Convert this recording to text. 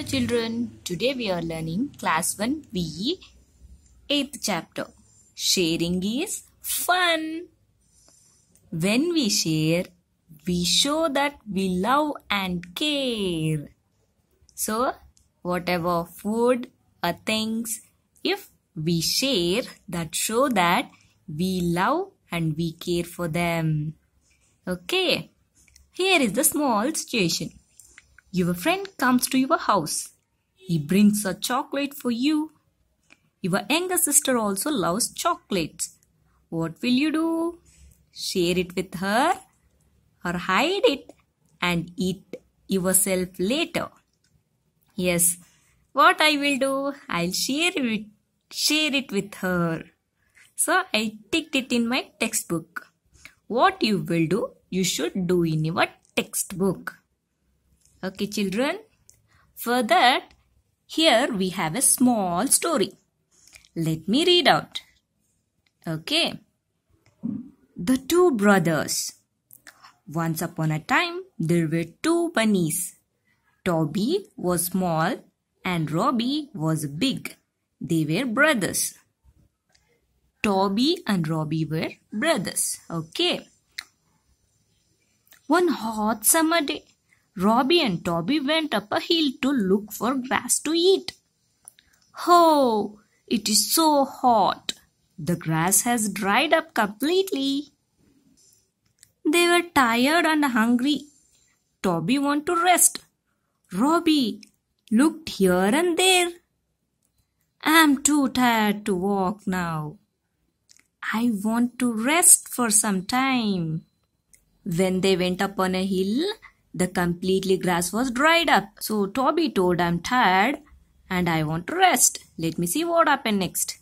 Hello children, today we are learning class 1 B, 8th chapter. Sharing is fun. When we share, we show that we love and care. So, whatever food or things, if we share, that show that we love and we care for them. Okay, here is the small situation. Your friend comes to your house. He brings a chocolate for you. Your younger sister also loves chocolates. What will you do? Share it with her or hide it and eat yourself later. Yes, what I will do, I'll share it, share it with her. So I ticked it in my textbook. What you will do, you should do in your textbook. Okay, children. For that, here we have a small story. Let me read out. Okay. The two brothers. Once upon a time, there were two bunnies. Toby was small and Robbie was big. They were brothers. Toby and Robbie were brothers. Okay. One hot summer day, Robbie and Toby went up a hill to look for grass to eat. Oh, it is so hot. The grass has dried up completely. They were tired and hungry. Toby wanted to rest. Robbie looked here and there. I'm too tired to walk now. I want to rest for some time. When they went up on a hill, the completely grass was dried up. So Toby told I'm tired and I want to rest. Let me see what happened next.